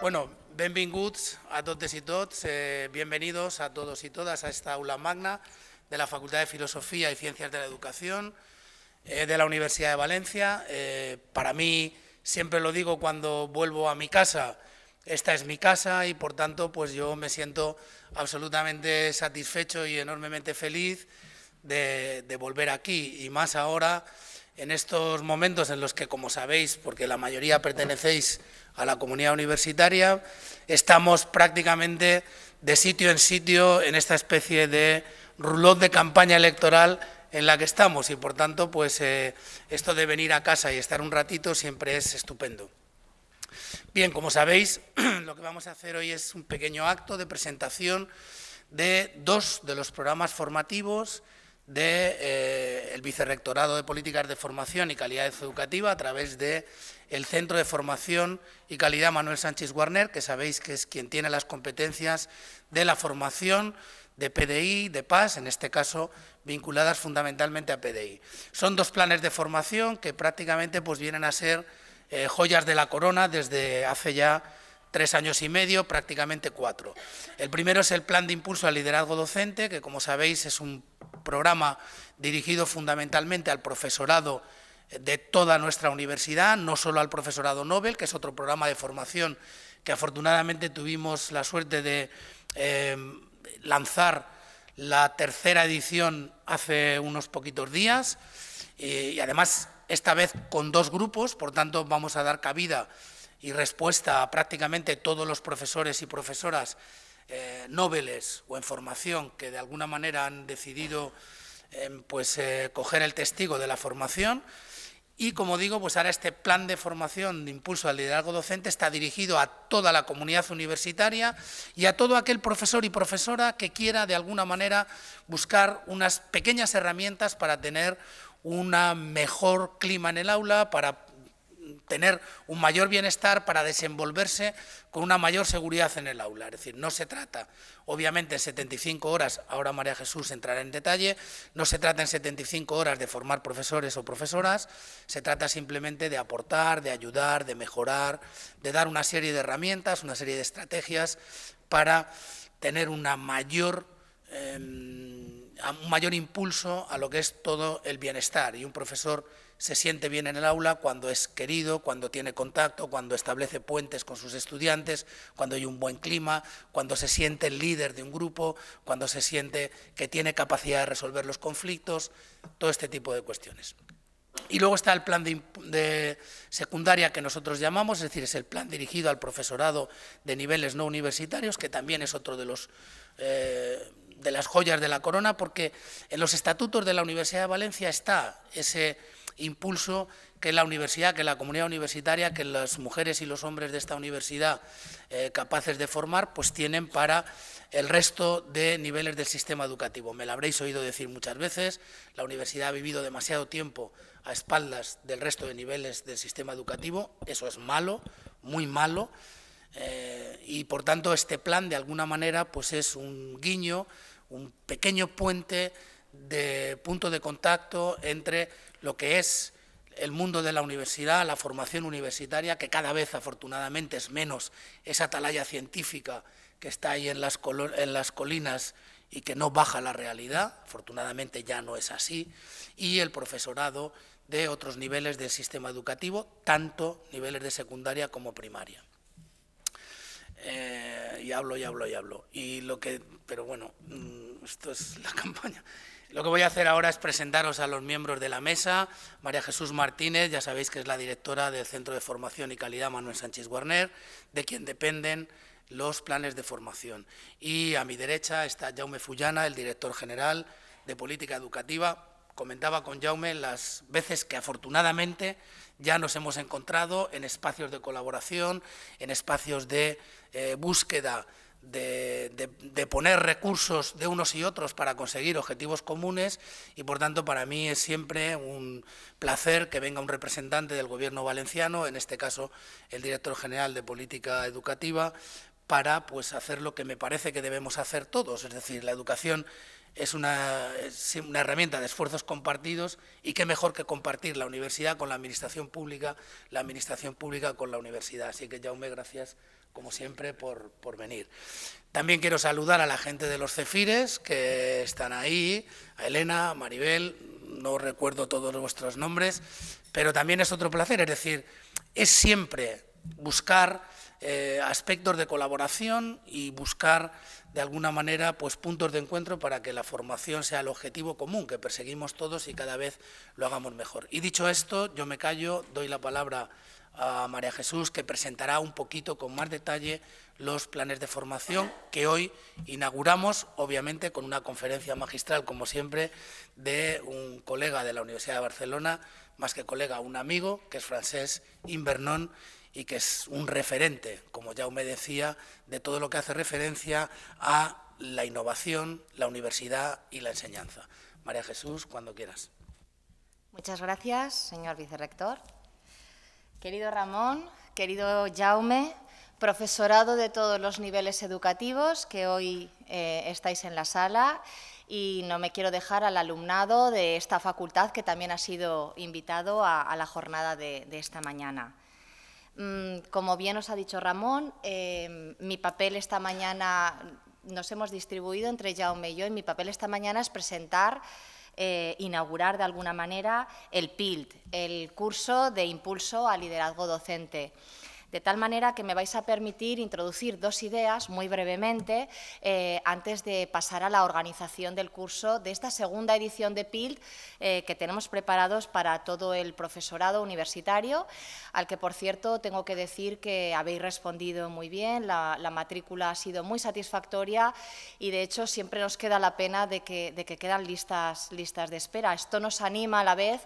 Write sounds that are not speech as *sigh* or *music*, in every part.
Bueno, benvinguts a todos y todas, eh, bienvenidos a todos y todas a esta aula magna de la Facultad de Filosofía y Ciencias de la Educación eh, de la Universidad de Valencia. Eh, para mí, siempre lo digo cuando vuelvo a mi casa, esta es mi casa y por tanto pues yo me siento absolutamente satisfecho y enormemente feliz de volver aquí y más ahora en estos momentos en los que, como sabéis, porque la mayoría pertenecéis a la comunidad universitaria, estamos prácticamente de sitio en sitio en esta especie de rulot de campaña electoral en la que estamos y, por tanto, pues eh, esto de venir a casa y estar un ratito siempre es estupendo. Bien, como sabéis, *clears throat* lo que vamos a hacer hoy es un pequeño acto de presentación de dos de los programas formativos de eh, Vicerrectorado de Políticas de Formación y Calidad Educativa a través del Centro de Formación y Calidad Manuel Sánchez Warner, que sabéis que es quien tiene las competencias de la formación de PDI, de PAS, en este caso vinculadas fundamentalmente a PDI. Son dos planes de formación que prácticamente pues, vienen a ser eh, joyas de la corona desde hace ya tres años y medio, prácticamente cuatro. El primero es el plan de impulso al liderazgo docente, que como sabéis es un programa dirigido fundamentalmente al profesorado eh, de toda nuestra universidad, no solo al profesorado Nobel, que es otro programa de formación que afortunadamente tuvimos la suerte de em, lanzar la tercera edición hace unos poquitos días y además esta vez con dos grupos, por tanto vamos a dar cabida y respuesta a prácticamente todos los profesores y profesoras eh, o en formación que de alguna manera han decidido em, pues, eh, coger el testigo de la formación. Y como digo, pues ahora este plan de formación de impulso al liderazgo docente está dirigido a toda la comunidad universitaria y a todo aquel profesor y profesora que quiera de alguna manera buscar unas pequeñas herramientas para tener un mejor clima en el aula, para tener un mayor bienestar para desenvolverse con una mayor seguridad en el aula. Es decir, no se trata, obviamente, en 75 horas, ahora María Jesús entrará en detalle, no se trata en 75 horas de formar profesores o profesoras, se trata simplemente de aportar, de ayudar, de mejorar, de dar una serie de herramientas, una serie de estrategias para tener una mayor... Em, un mayor impulso a lo que es todo el bienestar y un profesor se siente bien en el aula, cuando es querido, cuando tiene contacto, cuando establece puentes con sus estudiantes, cuando hay un buen clima, cuando se siente el líder de un grupo, cuando se siente que tiene capacidad de resolver los conflictos, todo este tipo de cuestiones. Y luego está el plan de, secundaria que nosotros llamamos, es decir, es el plan dirigido al profesorado de niveles no universitarios, que también es otro de los... Eh, de las joyas de la corona, porque en los estatutos de la Universidad de Valencia está ese, impulso que la universidad, que la comunidad universitaria, que las mujeres y los hombres de esta universidad eh, capaces de formar, pues tienen para el resto de niveles del sistema educativo. Me lo habréis oído decir muchas veces, la universidad ha vivido demasiado tiempo a espaldas del resto de niveles del sistema educativo, eso es malo, muy malo, eh, y por tanto este plan de alguna manera pues es un guiño, un pequeño puente de punto de contacto entre lo que es el mundo de la universidad, la formación universitaria, que cada vez afortunadamente es menos esa atalaya científica que está ahí en las, en las colinas y que no baja la realidad, afortunadamente ya no es así, y el profesorado de otros niveles del sistema educativo, tanto niveles de secundaria como primaria. Eh, y hablo, y hablo, y hablo. Y lo que, pero bueno, mm, esto es la *laughs* campaña. Lo que voy a hacer ahora es presentaros a los miembros de la mesa. María Jesús Martínez, ya sabéis que es la directora del Centro de Formación y Calidad Manuel Sánchez Guarner, de quien dependen los planes de formación. Y a mi derecha está Jaume Fullana, el director general de Política Educativa. Comentaba con Jaume las veces que afortunadamente ya nos hemos encontrado en espacios de colaboración, en espacios de eh, búsqueda de, poner recursos de unos y otros para conseguir objetivos comunes y, por tanto, para mí es siempre un placer que venga un representante del Gobierno valenciano, en este caso el director general de Política Educativa, para pues, hacer lo que me parece que debemos hacer todos, es decir, la educación es una, herramienta de esfuerzos compartidos y qué mejor que compartir la universidad con la administración pública, la administración pública con la universidad. Así que, Jaume, gracias como siempre por, por venir. También quiero saludar a la gente de los Cefires que están ahí, a Elena, a Maribel, no recuerdo todos vuestros nombres, pero también es otro placer, es decir, es siempre buscar eh, aspectos de colaboración y buscar de alguna manera pues puntos de encuentro para que la formación sea el objetivo común que perseguimos todos y cada vez lo hagamos mejor. Y dicho esto, yo me callo, doy la palabra a María Jesús que presentará un poquito con más detalle los planes de formación que hoy inauguramos, obviamente con una conferencia magistral, como siempre, de un colega de la Universidad de Barcelona, más que colega, un amigo, que es Francés Invernón, y que es un referente, como Jaume decía, de todo lo que hace referencia a la innovación, la universidad y la enseñanza. María Jesús, cuando quieras. Muchas gracias, señor vicerrector. Querido Ramón, querido Jaume, profesorado de todos los niveles educativos que hoy eh, estáis en la sala y no me quiero dejar al alumnado de esta facultad que también ha sido invitado a, la jornada de esta mañana. Mm, como bien os ha dicho Ramón, em, mi papel esta mañana nos hemos distribuido entre Jaume y yo y mi papel esta mañana es presentar, eh, inaugurar de alguna manera el PILT, el curso de impulso al liderazgo docente. De tal manera que me vais a permitir introducir dos ideas muy brevemente eh, antes de pasar a la organización del curso de esta segunda edición de PIL eh, que tenemos preparados para todo el profesorado universitario, al que, por cierto, tengo que decir que habéis respondido muy bien, la, matrícula ha sido muy satisfactoria y, de hecho, siempre nos queda la pena de que, quedan listas, listas de espera. Esto nos anima a la vez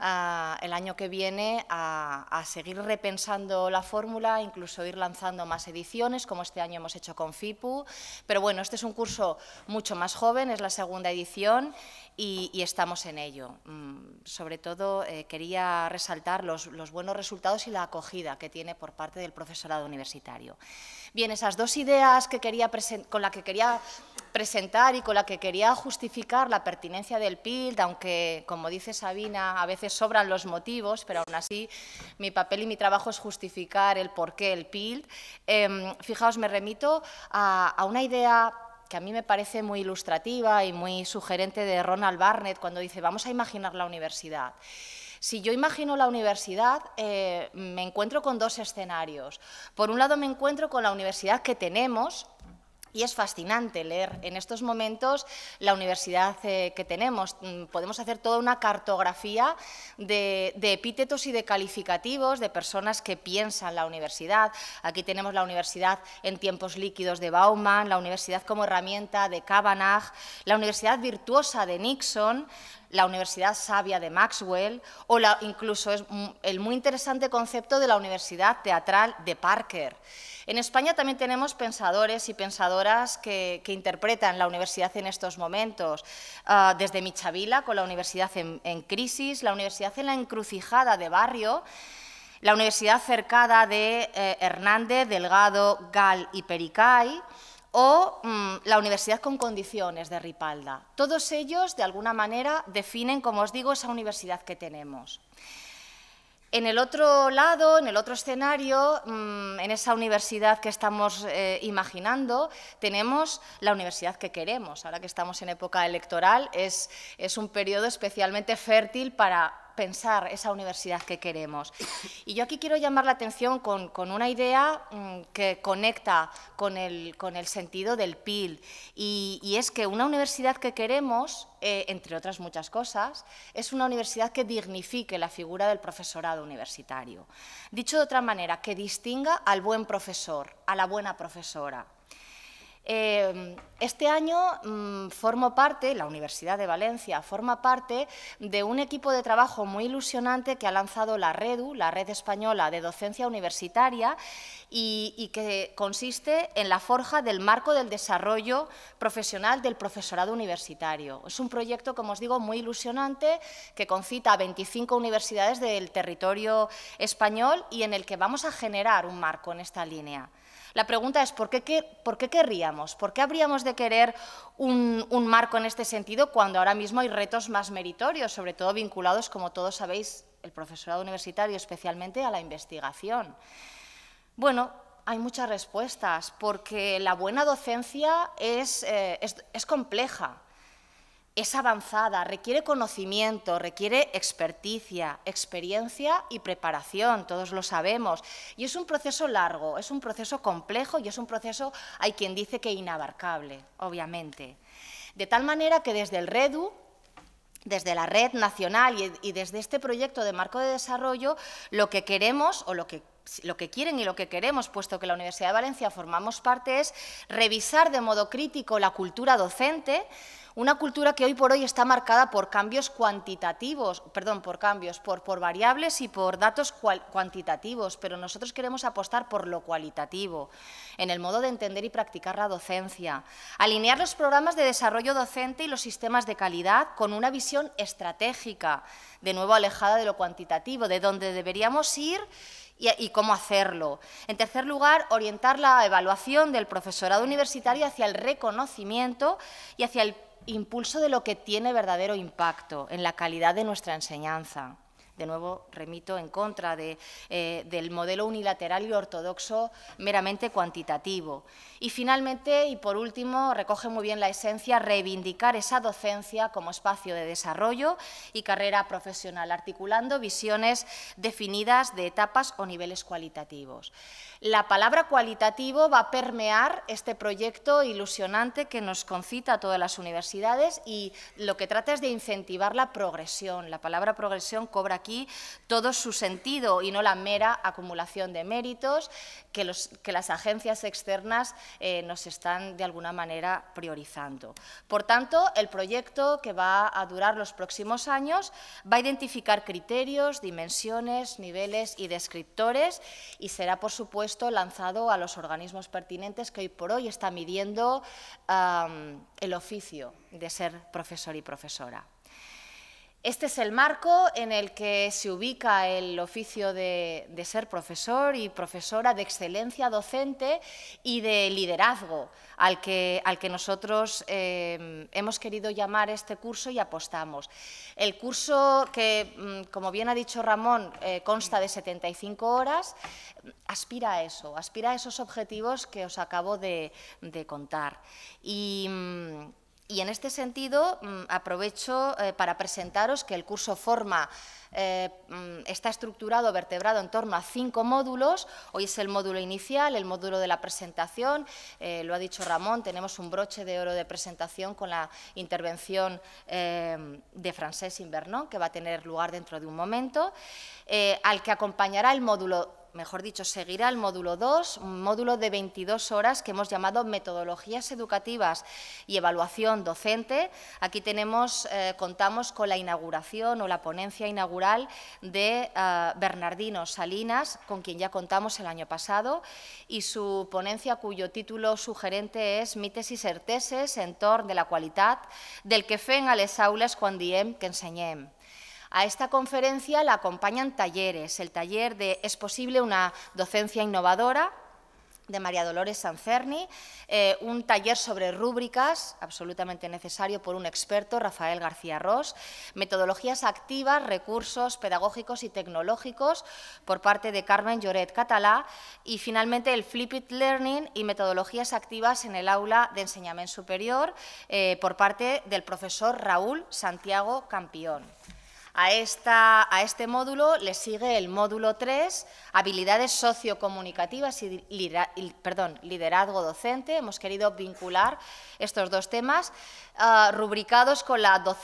el año que viene a, seguir repensando la fórmula, incluso ir lanzando más ediciones, como este año hemos hecho con FIPU. Pero bueno, este es un curso mucho más joven, es la segunda edición y, estamos en ello. Mm, sobre todo eh, quería resaltar los, buenos resultados y la acogida que tiene por parte del profesorado universitario. Bien, esas dos ideas que quería con las que quería presentar y con la que quería justificar la pertinencia del PILD, aunque, como dice Sabina, a veces sobran los motivos, pero aún así mi papel y mi trabajo es justificar el por qué el PILD. Em, fijaos, me remito a, una idea que a mí me parece muy ilustrativa y muy sugerente de Ronald Barnett cuando dice, vamos a imaginar la universidad. Si yo imagino la universidad, eh, me encuentro con dos escenarios. Por un lado, me encuentro con la universidad que tenemos, y es fascinante leer en estos momentos la universidad eh, que tenemos. Mm, podemos hacer toda una cartografía de, de, epítetos y de calificativos de personas que piensan la universidad. Aquí tenemos la universidad en tiempos líquidos de Bauman, la universidad como herramienta de Kavanagh, la universidad virtuosa de Nixon, la Universidad Sabia de Maxwell o incluso es el muy interesante concepto de la Universidad Teatral de Parker. En España también tenemos pensadores y pensadoras que, interpretan la universidad en estos momentos, ah, desde Michavila con la universidad en, crisis, la universidad en la encrucijada de barrio, la universidad cercada de eh, Hernández, Delgado, Gal y Pericay, o mm, la Universidad con Condiciones de Ripalda. Todos ellos, de alguna manera, definen, como os digo, esa universidad que tenemos. En el otro lado, en el otro escenario, mm, en esa universidad que estamos eh, imaginando, tenemos la universidad que queremos. Ahora que estamos en época electoral, es, es un periodo especialmente fértil para pensar esa universidad que queremos. Y yo aquí quiero llamar la atención con, una idea mm, que conecta con el, sentido del PIL, y, es que una universidad que queremos eh, entre otras muchas cosas, es una universidad que dignifique la figura del profesorado universitario. Dicho de otra manera, que distinga al buen profesor, a la buena profesora, Em, este año mm, formo parte, la Universidad de Valencia forma parte de un equipo de trabajo muy ilusionante que ha lanzado la REDU, la Red Española de Docencia Universitaria, y, y que consiste en la forja del marco del desarrollo profesional del profesorado universitario. Es un proyecto, como os digo, muy ilusionante que concita a 25 universidades del territorio español y en el que vamos a generar un marco en esta línea. La pregunta es, ¿por qué, querríamos? ¿Por qué habríamos de querer un, marco en este sentido cuando ahora mismo hay retos más meritorios, sobre todo vinculados, como todos sabéis, el profesorado universitario, especialmente a la investigación? Bueno, hay muchas respuestas, porque la buena docencia es eh, compleja, es avanzada, requiere conocimiento, requiere experticia, experiencia y preparación, todos lo sabemos. Y es un proceso largo, es un proceso complejo y es un proceso, hay quien dice que inabarcable, obviamente. De tal manera que desde el REDU, desde la red nacional y, desde este proyecto de marco de desarrollo, lo que queremos o lo que lo que quieren y lo que queremos, puesto que la Universidad de Valencia formamos parte, es revisar de modo crítico la cultura docente, una cultura que hoy por hoy está marcada por cambios cuantitativos, perdón, por cambios, por, variables y por datos cuantitativos, pero nosotros queremos apostar por lo cualitativo, en el modo de entender y practicar la docencia, alinear los programas de desarrollo docente y los sistemas de calidad con una visión estratégica, de nuevo alejada de lo cuantitativo, de dónde deberíamos ir y, cómo hacerlo. En tercer lugar, orientar la evaluación del profesorado universitario hacia el reconocimiento y hacia el impulso de lo que tiene verdadero impacto en la calidad de nuestra enseñanza de nuevo remito, en contra eh, del modelo unilateral y ortodoxo meramente cuantitativo. Y finalmente, y por último, recoge muy bien la esencia, reivindicar esa docencia como espacio de desarrollo y carrera profesional, articulando visiones definidas de etapas o niveles cualitativos. La palabra cualitativo va a permear este proyecto ilusionante que nos concita a todas las universidades y lo que trata es de incentivar la progresión. La palabra progresión cobra aquí todo su sentido y no la mera acumulación de méritos que, las agencias externas eh, nos están de alguna manera priorizando. Por tanto, el proyecto que va a durar los próximos años va a identificar criterios, dimensiones, niveles y descriptores y será, por supuesto, lanzado a los organismos pertinentes que hoy por hoy están midiendo el oficio de ser profesor y profesora. Este es el marco en el que se ubica el oficio de, ser profesor y profesora de excelencia docente y de liderazgo al que, al que nosotros em, hemos querido llamar este curso y apostamos. El curso que, mm, como bien ha dicho Ramón, eh, consta de 75 horas, aspira a eso, aspira a esos objetivos que os acabo de, de contar. Y mm, y en este sentido mm, aprovecho eh, para presentaros que el curso Forma eh, mm, está estructurado, vertebrado en torno a cinco módulos. Hoy es el módulo inicial, el módulo de la presentación. Eh, lo ha dicho Ramón, tenemos un broche de oro de presentación con la intervención de Francés Invernón, que va a tener lugar dentro de un momento, al que acompañará el módulo mejor dicho, seguirá el módulo 2, un módulo de 22 horas que hemos llamado metodologías educativas y evaluación docente. Aquí tenemos, eh, contamos con la inauguración o la ponencia inaugural de eh, Bernardino Salinas, con quien ya contamos el año pasado, y su ponencia cuyo título sugerente es Mites y certeses en torno de la cualidad del que fe a les aulas cuando diem que a esta conferencia la acompañan talleres, el taller de Es posible una docencia innovadora, de María Dolores Sancerni, eh, un taller sobre rúbricas, absolutamente necesario por un experto, Rafael García Ross, metodologías activas, recursos pedagógicos y tecnológicos por parte de Carmen Lloret Catalá y finalmente el Flipped Learning y metodologías activas en el aula de enseñamiento superior eh, por parte del profesor Raúl Santiago Campión. A, este módulo le sigue el módulo 3, habilidades sociocomunicativas y, y liderazgo docente. Hemos querido vincular estos dos temas, ah, rubricados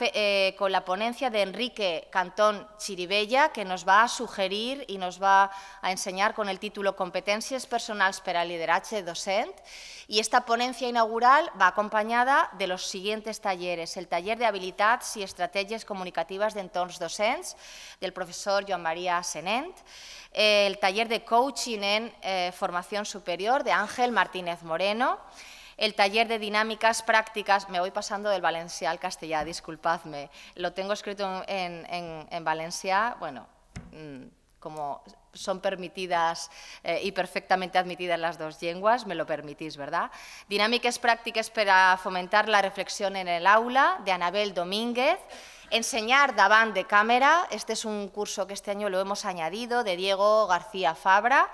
eh, con la, ponencia de Enrique Cantón Chiribella, que nos va a sugerir y nos va a enseñar con el título Competencias personales para liderazgo docente. Y esta ponencia inaugural va acompañada de los siguientes talleres. El taller de habilidades y estrategias comunicativas de entornos del profesor Joan María Senent, eh, el taller de coaching en eh, formación superior de Ángel Martínez Moreno, el taller de dinámicas prácticas, me voy pasando del Valencia al castellá, disculpadme, lo tengo escrito en, Valencia. bueno, mm, como son permitidas eh, y perfectamente admitidas las dos lenguas, me lo permitís, ¿verdad? Dinámicas prácticas para fomentar la reflexión en el aula, de Anabel Domínguez. Enseñar davant de cámara, este es un curso que este año lo hemos añadido, de Diego García Fabra,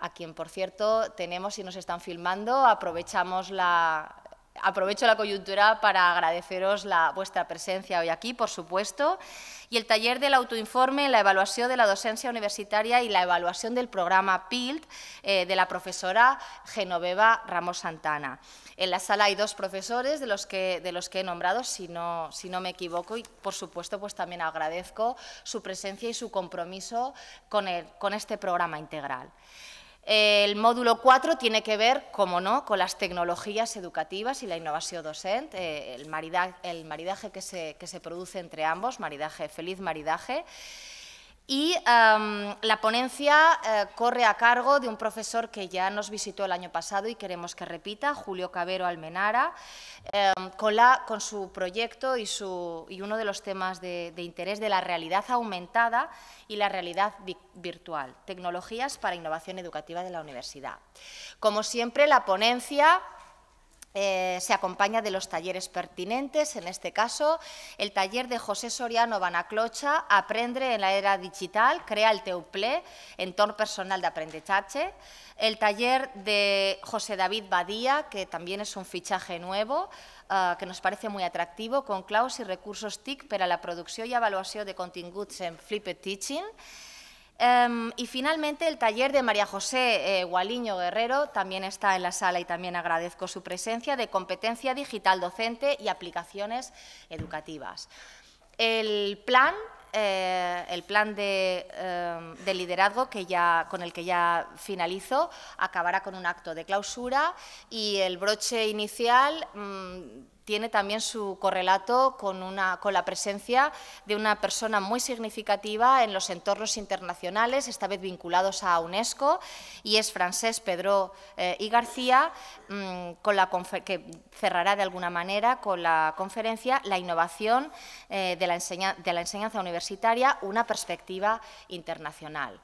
a quien, por cierto, tenemos y nos están filmando. Aprovechamos la, aprovecho la coyuntura para agradeceros la, vuestra presencia hoy aquí, por supuesto, y el taller del autoinforme, la evaluación de la docencia universitaria y la evaluación del programa PILT eh, de la profesora Genoveva Ramos Santana. En la sala hay dos profesores de los que, de los que he nombrado, si no, si no me equivoco, y por supuesto pues también agradezco su presencia y su compromiso con, el, con este programa integral. El módulo 4 tiene que ver, como no, con las tecnologías educativas y la innovación docente, eh, el maridaje, que, se, que se produce entre ambos, maridaje, feliz maridaje. Y em, la ponencia eh, corre a cargo de un profesor que ya nos visitó el año pasado y queremos que repita, Julio Cabero Almenara, em, con, su proyecto y, su, y, uno de los temas de, interés de la realidad aumentada y la realidad virtual, tecnologías para innovación educativa de la universidad. Como siempre, la ponencia Eh, se acompaña de los talleres pertinentes, en este caso el taller de José Soriano Banaclocha, Aprendre en la era digital, crea el teu ple, personal personal aprendizaje, el taller de José David Badía, que también es un fichaje nuevo, eh, que nos parece muy atractivo, con claus y recursos TIC para la producción y evaluación de continguts en Flipped Teaching, Em, y finalmente, el taller de María José eh, Gualiño Guerrero también está en la sala y también agradezco su presencia de competencia digital docente y aplicaciones educativas. El plan, eh, el plan em, de, liderazgo que ya, con el que ya finalizo acabará con un acto de clausura y el broche inicial... Mm, tiene también su correlato con, la presencia de una persona muy significativa en los entornos internacionales, esta vez vinculados a UNESCO, y es Francés Pedro eh, y García, mm, que cerrará de alguna manera con la conferencia La innovación eh, de la enseñanza universitaria, una perspectiva internacional.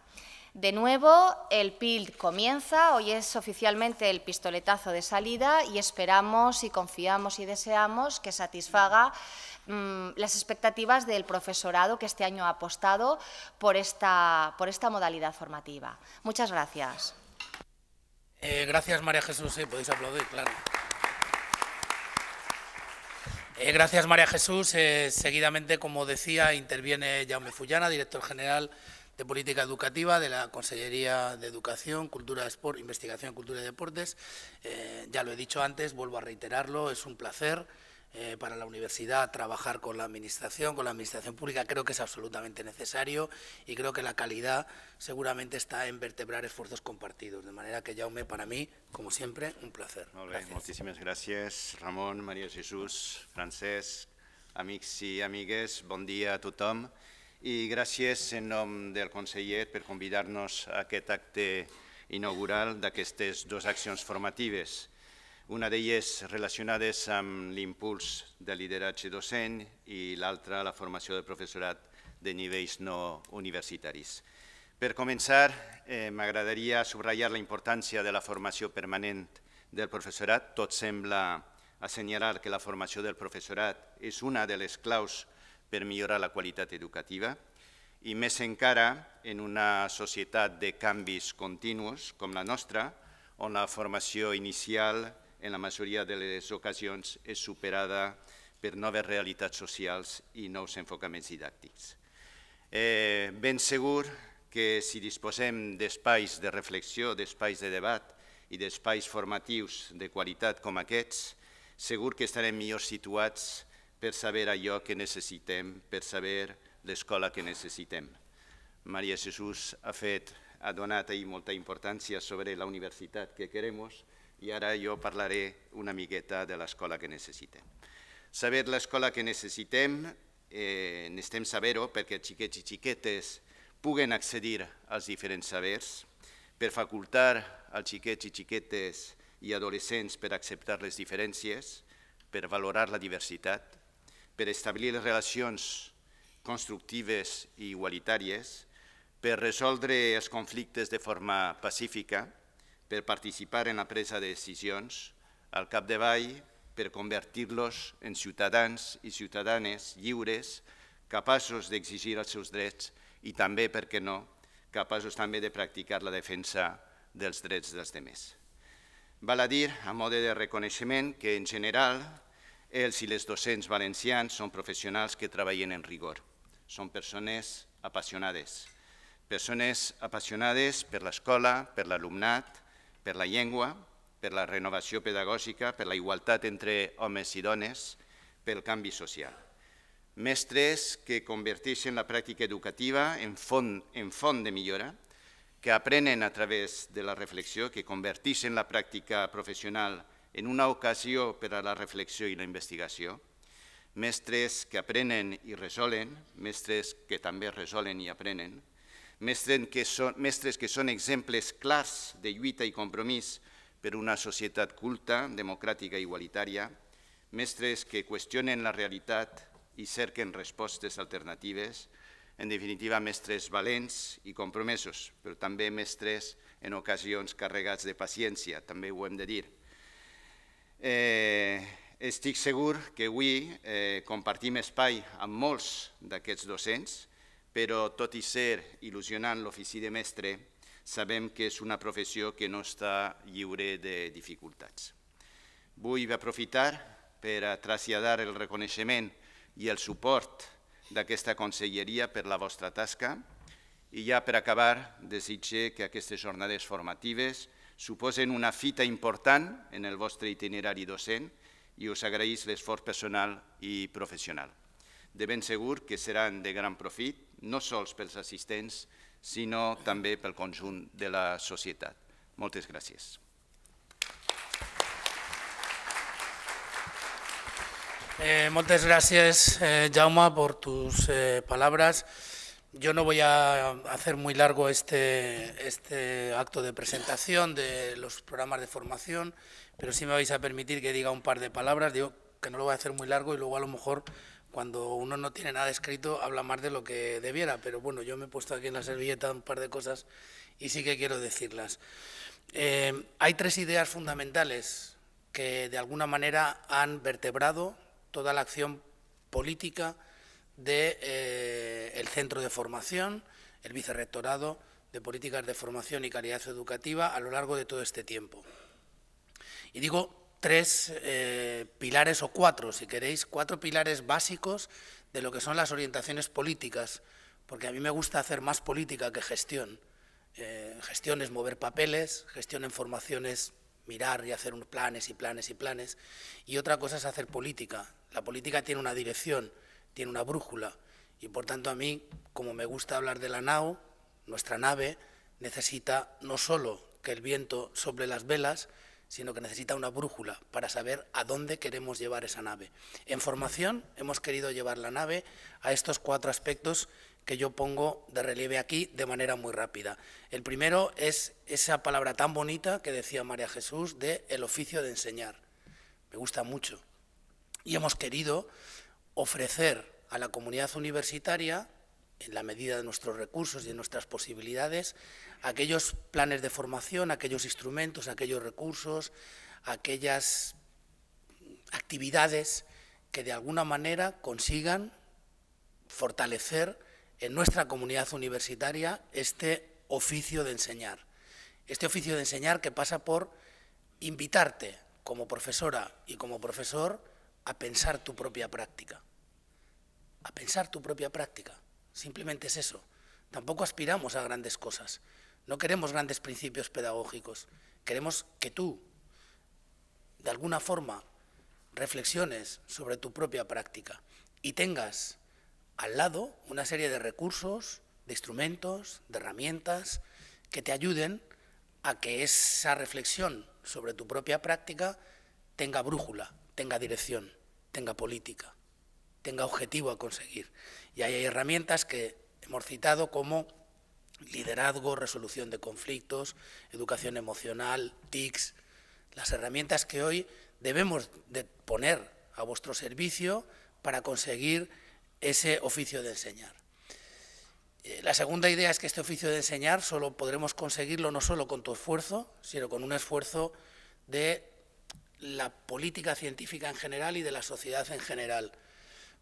De nuevo, el PIL comienza, hoy es oficialmente el pistoletazo de salida y esperamos y confiamos y deseamos que satisfaga mm, las expectativas del profesorado que este año ha apostado por esta, por esta modalidad formativa. Muchas gracias. Eh, gracias, María Jesús. Sí, podéis aplaudir, claro. Eh, gracias, María Jesús. Eh, seguidamente, como decía, interviene Jaume Fullana, director general de Política Educativa de la Consellería de Educación, Cultura, Sport, Investigación, Cultura y Deportes. Eh, ya lo he dicho antes, vuelvo a reiterarlo, es un placer eh, para la universidad trabajar con la Administración, con la Administración Pública. Creo que es absolutamente necesario y creo que la calidad seguramente está en vertebrar esfuerzos compartidos. De manera que, Jaume, para mí, como siempre, un placer. Muchísimas gracias, Ramón, María Jesús, Francesc, amics y amigues, buen día, a i gràcies en nom del conseller per convidar-nos a aquest acte inaugural d'aquestes dues accions formatives. Una d'elles relacionades amb l'impuls de lideratge docent i l'altra la formació del professorat de nivells no universitaris. Per començar, eh, m'agradaria subratllar la importància de la formació permanent del professorat. Tot sembla assenyalar que la formació del professorat és una de les claus per millorar la qualitat educativa i més encara en una societat de canvis continus com la nostra, on la formació inicial en la majoria de les ocasions és superada per noves realitats socials i nous enfocaments didàctics. Eh, ben segur que si disposem d'espais de reflexió, d'espais de debat i d'espais formatius de qualitat com aquests, segur que estarem millor situats per saber allò que necessitem, per saber l'escola que necessitem. Maria Jesús ha, fet, ha donat ahir molta importància sobre la universitat que queremos i ara jo parlaré una miqueta de l'escola que necessitem. Saber l'escola que necessitem, eh, necessitem saber-ho perquè xiquets i xiquetes puguen accedir als diferents sabers, per facultar als xiquets i xiquetes i adolescents per acceptar les diferències, per valorar la diversitat, per establir les relacions constructives i igualitàries, per resoldre els conflictes de forma pacífica, per participar en la presa de decisions, al capdavall per convertir-los en ciutadans i ciutadanes lliures, capaços d'exigir els seus drets i també, per què no, capaços també de practicar la defensa dels drets dels altres. Val a dir, a mode de reconeixement, que en general els i les docents valencians són professionals que treballen en rigor. Són persones apassionades. Persones apassionades per l'escola, per l'alumnat, per la llengua, per la renovació pedagògica, per la igualtat entre homes i dones, pel canvi social. Mestres que converteixen la pràctica educativa en font, en font de millora, que aprenen a través de la reflexió, que converteixen la pràctica professional en una ocasió per a la reflexió i la investigació, mestres que aprenen i resolen, mestres que també resolen i aprenen, mestres que són, mestres que són exemples clars de lluita i compromís per una societat culta, democràtica i igualitària, mestres que qüestionen la realitat i cerquen respostes alternatives, en definitiva, mestres valents i compromesos, però també mestres en ocasions carregats de paciència, també ho hem de dir. Eh, estic segur que avui eh, compartim espai amb molts d'aquests docents, però tot i ser il·lusionant l'ofici de mestre, sabem que és una professió que no està lliure de dificultats. Vull aprofitar per a traslladar el reconeixement i el suport d'aquesta conselleria per la vostra tasca i ja per acabar desitjar que aquestes jornades formatives suposen una fita important en el vostre itinerari docent i us agraïs l'esforç personal i professional. De ben segur que seran de gran profit, no sols pels assistents, sinó també pel conjunt de la societat. Moltes gràcies. Eh, moltes gràcies, eh, Jaume, per tus eh, paraules. Yo no voy a hacer muy largo este, este, acto de presentación de los programas de formación, pero sí me vais a permitir que diga un par de palabras. Digo que no lo voy a hacer muy largo y luego a lo mejor cuando uno no tiene nada escrito habla más de lo que debiera, pero bueno, yo me he puesto aquí en la servilleta un par de cosas y sí que quiero decirlas. Eh, hay tres ideas fundamentales que de alguna manera han vertebrado toda la acción política de, eh, el Centro de Formación, el Vicerrectorado de Políticas de Formación y Calidad Educativa a lo largo de todo este tiempo. Y digo tres eh, pilares o cuatro, si queréis, cuatro pilares básicos de lo que son las orientaciones políticas, porque a mí me gusta hacer más política que gestión. Eh, gestión es mover papeles, gestión en formación es mirar y hacer planes y planes y planes, y otra cosa es hacer política. La política tiene una dirección, tiene una brújula. Y por tanto a mí, como me gusta hablar de la nao, nuestra nave necesita no solo que el viento sople las velas, sino que necesita una brújula para saber a dónde queremos llevar esa nave. En formación hemos querido llevar la nave a estos cuatro aspectos que yo pongo de relieve aquí de manera muy rápida. El primero es esa palabra tan bonita que decía María Jesús de el oficio de enseñar. Me gusta mucho. Y hemos querido ofrecer a la comunidad universitaria, en la medida de nuestros recursos y de nuestras posibilidades, aquellos planes de formación, aquellos instrumentos, aquellos recursos, aquellas actividades que de alguna manera consigan fortalecer en nuestra comunidad universitaria este oficio de enseñar. Este oficio de enseñar que pasa por invitarte como profesora y como profesor a pensar tu propia práctica. A pensar tu propia práctica. Simplemente es eso. Tampoco aspiramos a grandes cosas. No queremos grandes principios pedagógicos. Queremos que tú, de alguna forma, reflexiones sobre tu propia práctica y tengas al lado una serie de recursos, de instrumentos, de herramientas que te ayuden a que esa reflexión sobre tu propia práctica tenga brújula, tenga dirección, tenga política, tenga objetivo a conseguir. Y ahí hay herramientas que hemos citado como liderazgo, resolución de conflictos, educación emocional, TICs, las herramientas que hoy debemos de poner a vuestro servicio para conseguir ese oficio de enseñar. Eh, la segunda idea es que este oficio de enseñar solo podremos conseguirlo no solo con tu esfuerzo, sino con un esfuerzo de la política científica en general y de la sociedad en general,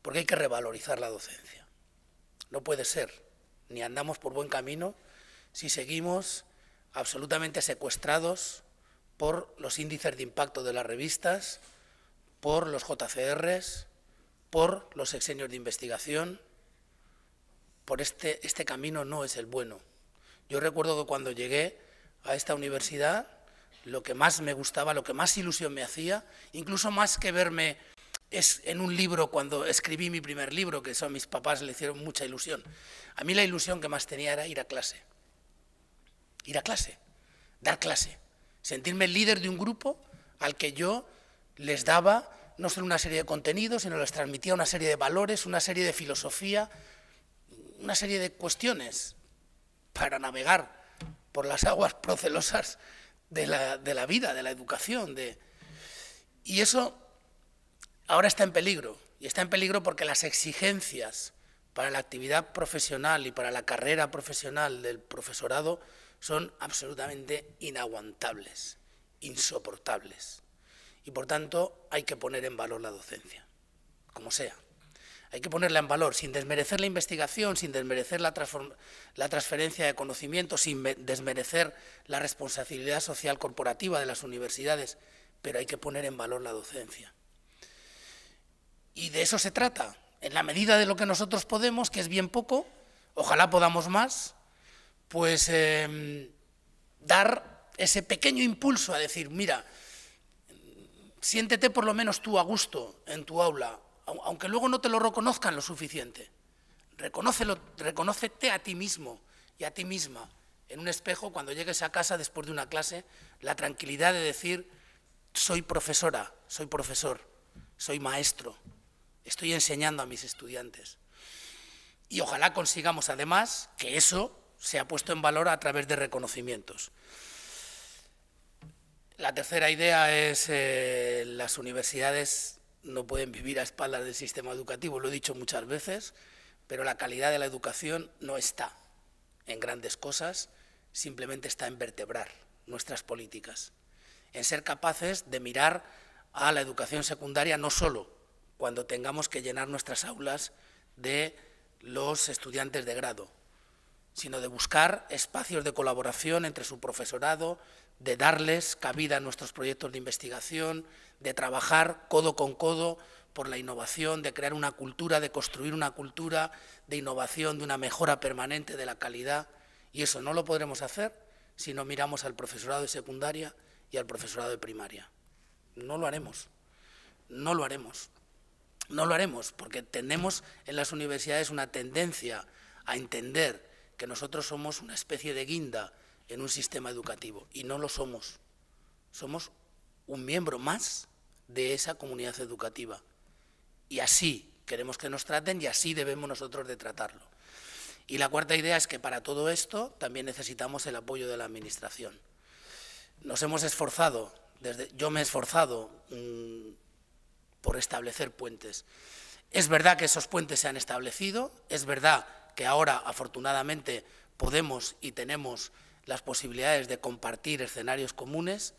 porque hay que revalorizar la docencia. No puede ser, ni andamos por buen camino si seguimos absolutamente secuestrados por los índices de impacto de las revistas, por los JCRs, por los exenios de investigación. Por este, este camino no es el bueno. Yo recuerdo que cuando llegué a esta universidad lo que más me gustaba, lo que más ilusión me hacía, incluso más que verme es en un libro cuando escribí mi primer libro, que eso a mis papás le hicieron mucha ilusión. A mí la ilusión que más tenía era ir a clase. Ir a clase, dar clase, sentirme líder de un grupo al que yo les daba no solo una serie de contenidos, sino les transmitía una serie de valores, una serie de filosofía, una serie de cuestiones para navegar por las aguas procelosas de la, de la vida, de la educación. De... Y eso ahora está en peligro. Y está en peligro porque las exigencias para la actividad profesional y para la carrera profesional del profesorado son absolutamente inaguantables, insoportables. Y por tanto hay que poner en valor la docencia, como sea hay que ponerla en valor, sin desmerecer la investigación, sin desmerecer la, la transferencia de conocimiento, sin desmerecer la responsabilidad social corporativa de las universidades, pero hay que poner en valor la docencia. Y de eso se trata, en la medida de lo que nosotros podemos, que es bien poco, ojalá podamos más, pues em, dar ese pequeño impulso a decir, mira, siéntete por lo menos tú a gusto en tu aula, aunque luego no te lo reconozcan lo suficiente. Reconócelo, reconócete a ti mismo y a ti misma en un espejo cuando llegues a casa después de una clase, la tranquilidad de decir, soy profesora, soy profesor, soy maestro, estoy enseñando a mis estudiantes. Y ojalá consigamos además que eso sea puesto en valor a través de reconocimientos. La tercera idea es eh, las universidades no pueden vivir a espaldas del sistema educativo, lo he dicho muchas veces, pero la calidad de la educación no está en grandes cosas, simplemente está en vertebrar nuestras políticas, en ser capaces de mirar a la educación secundaria no solo cuando tengamos que llenar nuestras aulas de los estudiantes de grado, sino de buscar espacios de colaboración entre su profesorado, de darles cabida a nuestros proyectos de investigación, de trabajar codo con codo por la innovación, de crear una cultura, de construir una cultura de innovación, de una mejora permanente de la calidad. Y eso no lo podremos hacer si no miramos al profesorado de secundaria y al profesorado de primaria. No lo haremos. No lo haremos. No lo haremos porque tenemos en las universidades una tendencia a entender que nosotros somos una especie de guinda en un sistema educativo y no lo somos. Somos un miembro más de esa comunidad educativa. Y así queremos que nos traten y así debemos nosotros de tratarlo. Y la cuarta idea es que para todo esto también necesitamos el apoyo de la Administración. Nos hemos esforzado, desde, yo me he esforzado mm, por establecer puentes. Es verdad que esos puentes se han establecido, es verdad que ahora afortunadamente podemos y tenemos las posibilidades de compartir escenarios comunes,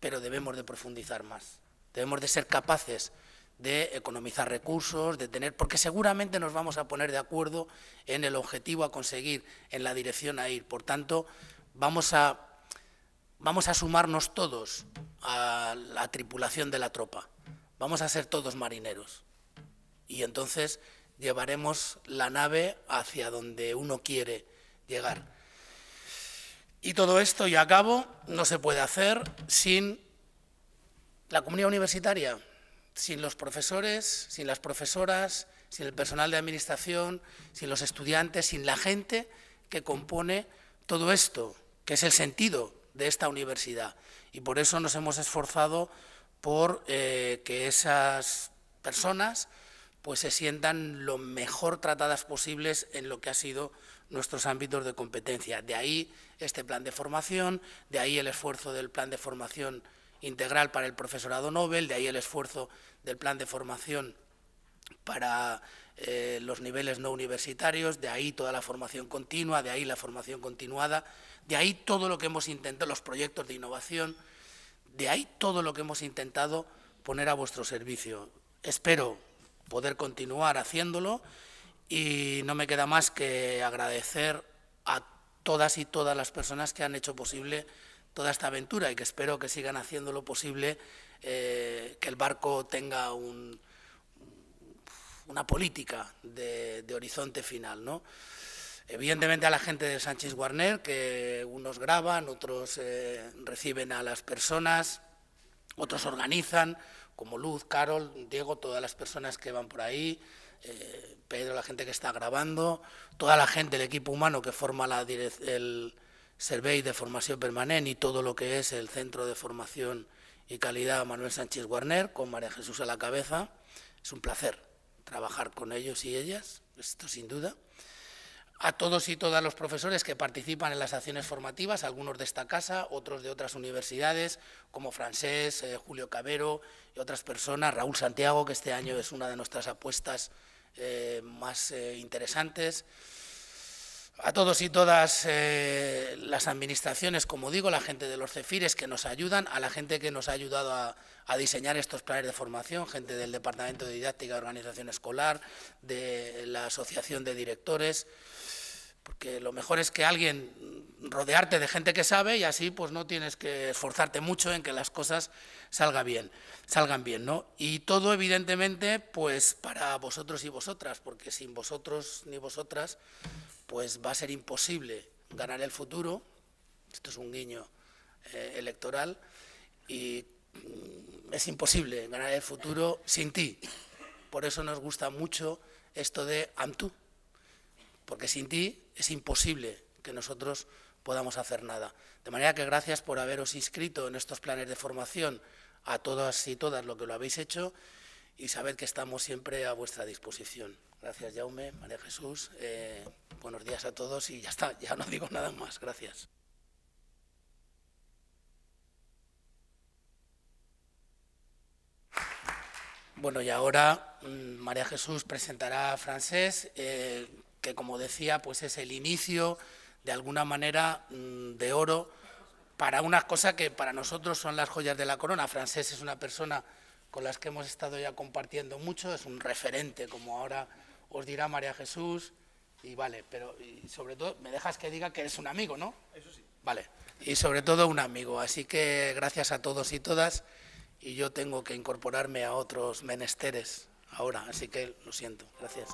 pero debemos de profundizar más. Debemos de ser capaces de economizar recursos, de tener, porque seguramente nos vamos a poner de acuerdo en el objetivo a conseguir, en la dirección a ir. Por tanto, vamos a, vamos a sumarnos todos a la tripulación de la tropa. Vamos a ser todos marineros. Y entonces llevaremos la nave hacia donde uno quiere llegar. Y todo esto, y acabo, no se puede hacer sin la comunidad universitaria, sin los profesores, sin las profesoras, sin el personal de administración, sin los estudiantes, sin la gente que compone todo esto, que es el sentido de esta universidad. Y por eso nos hemos esforzado por eh, que esas personas pues, se sientan lo mejor tratadas posibles en lo que ha sido nuestros ámbitos de competencia. De ahí este plan de formación, de ahí el esfuerzo del plan de formación integral para el profesorado Nobel, de ahí el esfuerzo del plan de formación para eh, los niveles no universitarios, de ahí toda la formación continua, de ahí la formación continuada, de ahí todo lo que hemos intentado, los proyectos de innovación, de ahí todo lo que hemos intentado poner a vuestro servicio. Espero poder continuar haciéndolo y no me queda más que agradecer todas y todas las personas que han hecho posible toda esta aventura y que espero que sigan haciendo lo posible eh, que el barco tenga una política de, horizonte final. Evidentemente a la gente de Sánchez Warner, que unos graban, otros eh, reciben a las personas, otros organizan, como Luz, Carol, Diego, todas las personas que van por ahí, eh, Pedro, la gente que está grabando, toda la gente, el equipo humano que forma la el Survey de Formación Permanente y todo lo que es el Centro de Formación y Calidad Manuel Sánchez Guarner, con María Jesús a la cabeza. Es un placer trabajar con ellos y ellas, esto sin duda. A todos y todas los profesores que participan en las acciones formativas, algunos de esta casa, otros de otras universidades, como Francés, eh, Julio Cabero y otras personas, Raúl Santiago, que este año es una de nuestras apuestas eh, más eh, interesantes. A todos y todas eh, las administraciones, como digo, la gente de los CEFIRES que nos ayudan, a la gente que nos ha ayudado a, a diseñar estos planes de formación, gente del Departamento de Didáctica y Organización Escolar, de la Asociación de Directores porque lo mejor es que alguien mm, rodearte de gente que sabe y así pues no tienes que esforzarte mucho en que las cosas salga bien, salgan bien, ¿no? Y todo evidentemente pues para vosotros y vosotras, porque sin vosotros ni vosotras pues va a ser imposible ganar el futuro. Esto es un guiño eh, electoral y mm, es imposible ganar el futuro sin ti. Por eso nos gusta mucho esto de tú. porque sin ti es imposible que nosotros podamos hacer nada. De manera que gracias por haberos inscrito en estos planes de formación a todas y todas lo que lo habéis hecho y sabed que estamos siempre a vuestra disposición. Gracias, Jaume, María Jesús. Eh, buenos días a todos y ya está, ya no digo nada más. Gracias. Bueno, y ahora mm, María Jesús presentará a Francés, eh, como decía, pues es el inicio de alguna manera mm, de oro para una cosa que para nosotros son las joyas de la corona. Francés es una persona con las que hemos estado ya compartiendo mucho, es un referente, como ahora os dirá María Jesús, y vale, pero sobre todo me dejas que diga que eres un amigo, ¿no? Eso sí. Vale, y sobre todo un amigo, así que gracias a todos y todas, y yo tengo que incorporarme a otros menesteres ahora, así que lo siento, gracias.